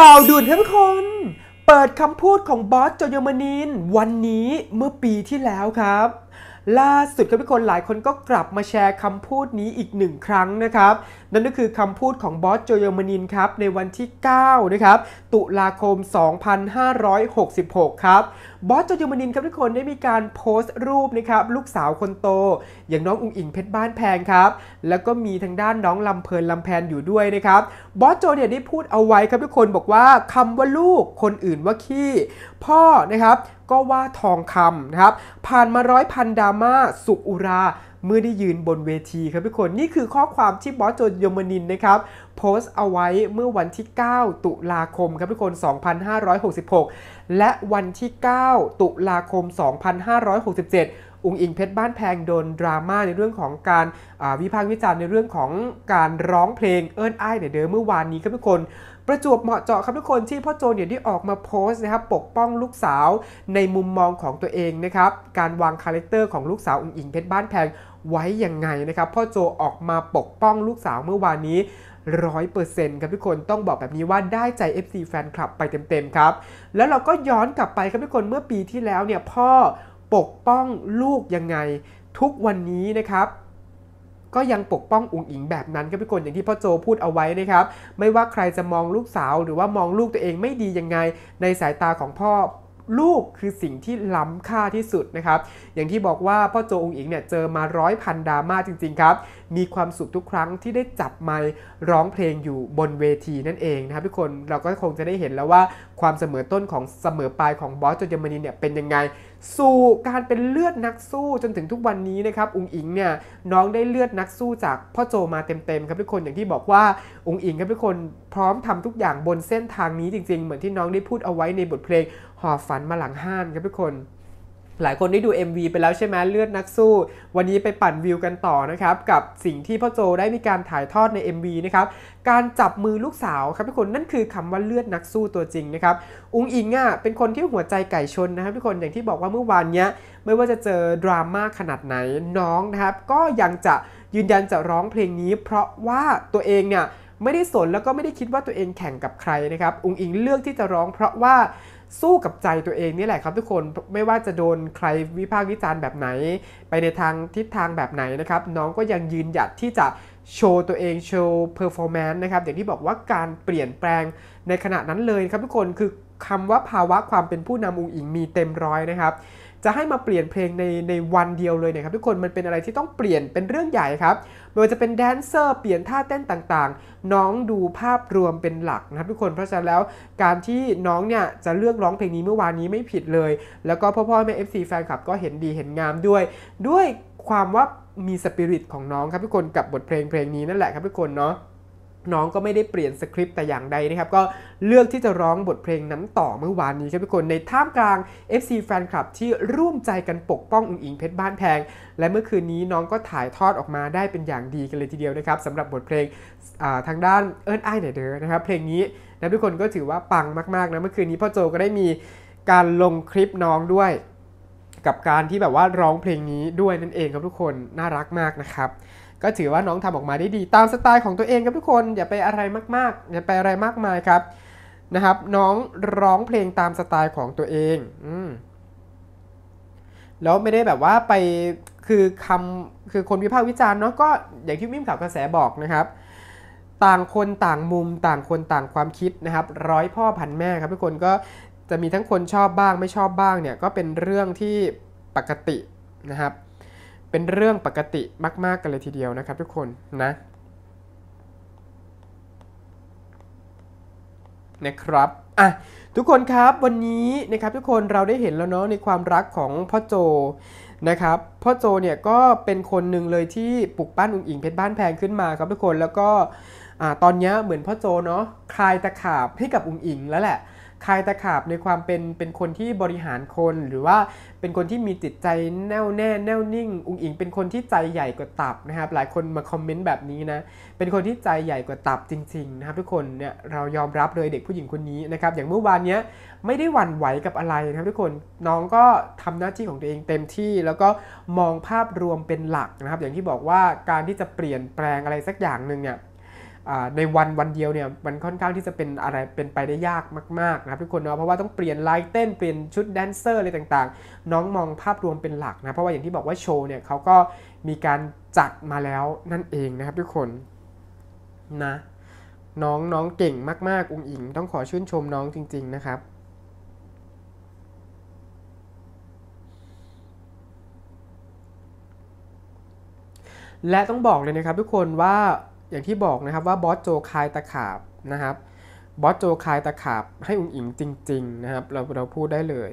ข่าวด่วนครับทุกคน เปิดคำพูดของบอสจอยมานิน วันนี้เมื่อปีที่แล้วครับ ล่าสุดครับทุกคนหลายคนก็กลับมาแชร์คำพูดนี้อีกหนึ่งครั้งนะครับนั่นก็คือคำพูดของบอสโจโยมานินครับในวันที่9นะครับตุลาคม 2566 ครับ บอสโจโยมานิน ครับ ทุกคนได้มีการโพสต์รูปนะครับลูกสาวคนโตอย่างน้องอุงอิงเพชรบ้านแพงครับแล้วก็มีทางด้านน้องลำเพลินลำแพนอยู่ด้วยนะครับบอสโจเนี่ยได้พูดเอาไว้ครับทุกคนบอกว่าคำว่าลูกคนอื่นว่าขี้ พ่อนะครับก็ว่าทองคำนะครับผ่านมาร้อยพันดราม่าสุกอุราเมื่อได้ยืนบนเวที ครับทุกคนนี่คือข้อความที่บอสโจยมนินนะครับโพสต์เอาไว้เมื่อวันที่ 9 ตุลาคมครับทุกคน 2566 และวันที่ 9 ตุลาคม 2567 อุงอิงเพชรบ้านแพงโดนดราม่าในเรื่องของการวิพากษ์วิจารณ์ในเรื่องของการร้องเพลงเอิ้นอ้ายเดี๋ยเมื่อวานนี้ครับทุกคนประจวบเหมาะเจาะครับทุกคนที่พ่อโจเนี่ยได้ออกมาโพสต์นะครับปกป้องลูกสาวในมุมมองของตัวเองนะครับ การวางคาแรคเตอร์ของลูกสาวอุ๋งอิงเพชรบ้านแพงไว้ยังไงนะครับ พ่อโจออกมาปกป้องลูกสาวเมื่อวานนี้ร้อยเปอร์เซ็นต์ครับทุกคนต้องบอกแบบนี้ว่าได้ใจ FC แฟนคลับไปเต็มๆครับแล้วเราก็ย้อนกลับไปครับทุกคนเมื่อปีที่แล้วเนี่ยพ่อปกป้องลูกยังไงทุกวันนี้นะครับก็ยังปกป้องอุ๋งอิงแบบนั้นก็พี่กนอย่างที่พ่อโจพูดเอาไว้นะครับ ไม่ว่าใครจะมองลูกสาวหรือว่ามองลูกตัวเองไม่ดียังไง ในสายตาของพ่อลูกคือสิ่งที่ล้ำค่าที่สุดนะครับ อย่างที่บอกว่าพ่อโจอุงอิงเนี่ยเจอมาร้อยพันดราม่าจริง ๆ ครับมีความสุขทุกครั้งที่ได้จับไมค์ร้องเพลงอยู่บนเวทีนั่นเองนะครับทุกคนเราก็คงจะได้เห็นแล้วว่าความเสมอต้นของเสมอปลายของบอสเจยมานีเนี่ยเป็นยังไงสู่การเป็นเลือดนักสู้จนถึงทุกวันนี้นะครับอุงอิงเนี่ยน้องได้เลือดนักสู้จากพ่อโจมาเต็มๆครับทุกคนอย่างที่บอกว่าอุงอิงครับทุกคนพร้อมทำทุกอย่างบนเส้นทางนี้จริงๆเหมือนที่น้องได้พูดเอาไว้ในบทเพลงหอฝันมาหลังห้านครับทุกคนหลายคนได้ดู MV ไปแล้วใช่ไหมเลือดนักสู้ วันนี้ไปปั่นวิวกันต่อนะครับกับสิ่งที่พ่อโจได้มีการถ่ายทอดใน MV นะครับการจับมือลูกสาวครับทุกคนนั่นคือคำว่าเลือดนักสู้ตัวจริงนะครับอุ้งอิงอ่ะเป็นคนที่หัวใจไก่ชนนะครับทุกคนอย่างที่บอกว่าเมื่อวานเนี้ยไม่ว่าจะเจอดราม่าขนาดไหนน้องนะครับก็ยังจะยืนยันจะร้องเพลงนี้เพราะว่าตัวเองเนี่ยไม่ได้สนแล้วก็ไม่ได้คิดว่าตัวเองแข่งกับใครนะครับอุ้งอิงเลือกที่จะร้องเพราะว่าสู้กับใจตัวเองนี่แหละครับทุกคนไม่ว่าจะโดนใครวิพากษ์วิจารณ์แบบไหน ไปในทางทิศทางแบบไหนนะครับ น้องก็ยังยืนหยัดที่จะ โชว์ตัวเอง โชว์เพอร์ฟอร์แมนซ์นะครับ อย่างที่บอกว่าการเปลี่ยนแปลงในขณะนั้นเลยครับทุกคนคือคำว่าภาวะความเป็นผู้นำองค์อิงมีเต็มร้อยนะครับจะให้มาเปลี่ยนเพลงในในวันเดียวเลยนะครับทุกคนมันเป็นอะไรที่ต้องเปลี่ยนเป็นเรื่องใหญ่ครับไม่ว่าจะเป็นแดนเซอร์ เปลี่ยนท่าเต้นต่างๆ น้องดูภาพรวมเป็นหลักนะครับทุกคนเพราะฉะนั้นแล้วการที่น้องเนี่ยจะเลือกร้องเพลงนี้เมื่อวานนี้ไม่ผิดเลย แล้วก็พ่อพ่อแม่ FC แฟนคลับก็เห็นดีเห็นงามด้วยด้วยความว่ามีสปิริตของน้องครับทุกคนกับบทเพลงเพลงนี้นั่นแหละครับทุกคนเนาะน้องก็ไม่ได้เปลี่ยนสคริปต์แต่อย่างใดนะครับก็เลือกที่จะร้องบทเพลงนั้นต่อเมื่อวานนี้ครับทุกคนในท่ามกลาง FC แฟนคลับที่ร่วมใจกันปกป้องอุ้งอิงเพชรบ้านแพงและเมื่อคืนนี้น้องก็ถ่ายทอดออกมาได้เป็นอย่างดีกันเลยทีเดียวนะครับสำหรับบทเพลงทางด้านเอิร์นไอเนเดอร์นะครับเพลงนี้นะทุกคนก็ถือว่าปังมากๆนะเมื่อคืนนี้พ่อโจก็ได้มีการลงคลิปน้องด้วย กับการที่แบบว่าร้องเพลงนี้ด้วยนั่นเองครับทุกคนน่ารักมากนะครับก็ถือว่าน้องทำออกมาได้ดีตามสไตล์ของตัวเองครับทุกคนอย่าไปอะไรมากๆอย่าไปอะไรมากมายครับนะครับ น้องร้องเพลงตามสไตล์ของตัวเองอืแล้วไม่ได้แบบว่าไปคือคำคือคนวิพากษ์วิจารณ์เนาะก็อย่างที่มิมข่าวกระแสบอกนะครับ ต่างคนต่างมุมต่างคนต่างความคิดนะครับร้อยพ่อพันแม่ครับทุกคนก็จะมีทั้งคนชอบบ้าง ไม่ชอบบ้าง เนี่ยก็เป็นเรื่องที่ปกตินะครับเป็นเรื่องปกติมาก ๆ กันเลยทีเดียวนะครับทุกคนนะนะครับอ่ะทุกคนครับวันนี้นะครับทุกคนเราได้เห็นแล้วเนาะในความรักของพ่อโจนะครับ พ่อโจเนี่ยก็เป็นคนหนึ่งเลยที่ปลุกปั้นอุ๋งอิงเพชรบ้านแพงขึ้นมา ครับทุกคนแล้วก็อ่าตอนนี้เหมือนพ่อโจเนาะคลายตะขาบให้กับอุ๋งอิงแล้วแหละคายตะขาบในความเป็นเป็นคนที่บริหารคนหรือว่าเป็นคนที่มีจิตใจแน่วแน่แน่วนิ่ง อุงอิงเป็นคนที่ใจใหญ่กว่าตับนะครับหลายคนมาคอมเมนต์แบบนี้นะ เป็นคนที่ใจใหญ่กว่าตับจริงๆนะครับ ทุกคนเนี่ยเรายอมรับเลยเด็กผู้หญิงคนนี้นะครับอย่างเมื่อวานเนี้ยไม่ได้หวั่นไหวกับอะไรนะครับ ทุกคนน้องก็ทำหน้าที่ของตัวเองเต็มที่ แล้วก็มองภาพรวมเป็นหลักนะครับอย่างที่บอกว่าการที่จะเปลี่ยนแปลงอะไรสักอย่างหนึ่งเนี่ยในวันวันเดียวเนี่ยมันค่อนข้างที่จะเป็นอะไรเป็นไปได้ยากมากๆนะครับ ทุกคนเนาะเพราะว่าต้องเปลี่ยนไลท์เต้นเปลี่ยนชุดแดนเซอร์อะไรต่างๆ น้องมองภาพรวมเป็นหลักนะ เพราะว่าอย่างที่บอกว่าโชว์เนี่ยเขาก็มีการจัดมาแล้วนั่นเองนะครับ ทุกคนนะน้องน้องเก่งมากๆอุ้งอิงต้องขอชื่นชมน้องจริง ๆนะครับ และต้องบอกเลยนะครับ ทุกคนว่าอย่างที่บอกนะครับว่าบอสโจคายตะขาบนะครับบอสโจคายตะขาบให้อุ้งอิงจริง ๆนะครับ เราเราพูดได้เลย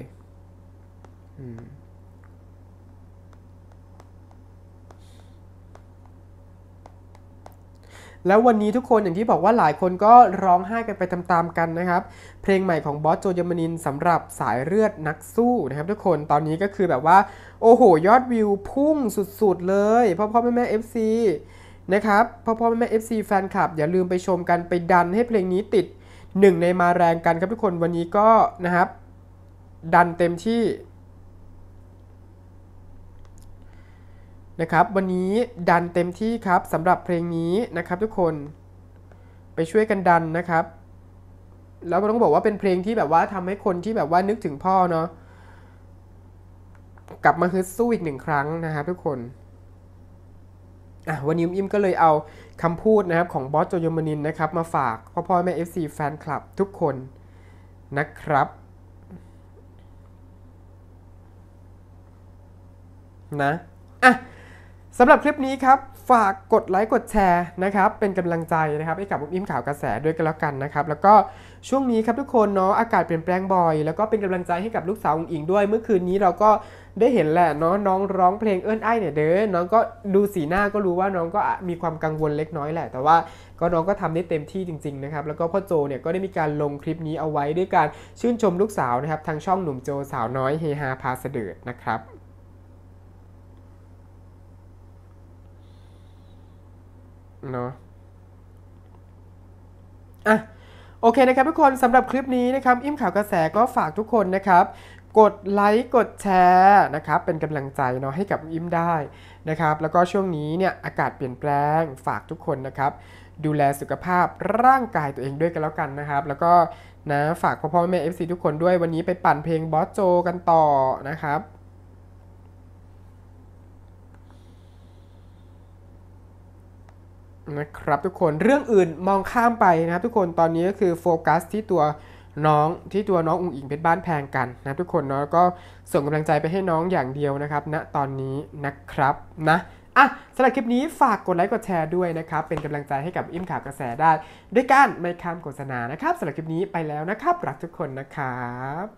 แล้ววันนี้ทุกคนอย่างที่บอกว่าหลายคนก็ร้องไห้กันไปตามๆกันนะครับ เพลงใหม่ของบอสโจยามานินสำหรับสายเลือดนักสู้นะครับ ทุกคนตอนนี้ก็คือแบบว่าโอ้โหยอดวิวพุ่งสุดๆเลยพ่อพ่อแม่เอฟซี FC นะครับพ่อพ่อแม่เอฟซีแฟนคลับอย่าลืมไปชมกันไปดันให้เพลงนี้ติดหนึ่งในมาแรงกันครับทุกคน วันนี้ก็นะครับดันเต็มที่นะครับวันนี้ดันเต็มที่ครับสำหรับเพลงนี้นะครับทุกคน ไปช่วยกันดันนะครับแล้วก็ต้องบอกว่าเป็นเพลงที่แบบว่าทำให้คนที่แบบว่านึกถึงพ่อเนาะกลับมาฮึดสู้อีกหนึ่งครั้งนะครับทุกคนอ่ะวันนี้อิ่มก็เลยเอาคำพูดนะครับของบอสโจยมานินนะครับมาฝากพ่อพ่อแม่ FC แฟนคลับทุกคนนะครับ นะ อ่ะสำหรับคลิปนี้ครับฝากกดไลค์กดแชร์นะครับ เป็นกำลังใจนะครับให้กับอุมอิ่มข่าวกระแสด้วยกันแล้วกันนะครับแล้วก็ช่วงนี้ครับทุกคนเนาะอากาศเปลี่ยนแปลงบ่อย แล้วก็เป็นกำลังใจให้กับลูกสาวอุ้งอิงด้วย เมื่อคืนนี้เราก็ได้เห็นแหละเนาะน้องร้องเพลงเอื้นไอ้เนี่ยเด้อน้องก็ดูสีหน้าก็รู้ว่าน้องก็มีความกังวลเล็กน้อยแหละ แต่ว่าก็น้องก็ทำได้เต็มที่จริงๆนะครับแล้วก็พ่อโจเนี่ยก็ได้มีการลงคลิปนี้เอาไว้ด้วยการชื่นชมลูกสาวนะครับทางช่องหนุ่มโจสาวน้อยเฮฮาพาเสดนะครับเนาะอ่ะโอเคนะครับทุกคนสำหรับคลิปนี้นะครับ อิ่มข่าวกระแสก็ฝากทุกคนนะครับ กดไลค์กดแชร์นะครับ เป็นกำลังใจเนาะให้กับอิ่มได้นะครับ แล้วก็ช่วงนี้เนี่ยอากาศเปลี่ยนแปลงฝากทุกคนนะครับ ดูแลสุขภาพร่างกายตัวเองด้วยกันแล้วกันนะครับ แล้วก็นะฝากพ่อพ่อแม่ FC ทุกคนด้วยวันนี้ไปปั่นเพลงบอสโจ กันต่อนะครับนะครับทุกคนเรื่องอื่นมองข้ามไปนะครับทุกคนตอนนี้ก็คือโฟกัสที่ตัวน้องที่ตัวน้องอุ้งอิงเพชรบ้านแพงกันนะทุกคนเนาะก็ส่งกำลังใจไปให้น้องอย่างเดียวนะครับณนะตอนนี้นะครับนะอ่ะสำหรับคลิปนี้ฝากกดไลค์กดแชร์ด้วยนะครับเป็นกำลังใจให้กับอิ่มข่าวกระแสได้ด้วยการไม่ข้ามโฆษณานะครับสำหรับคลิปนี้ไปแล้วนะครับรักทุกคนนะครับ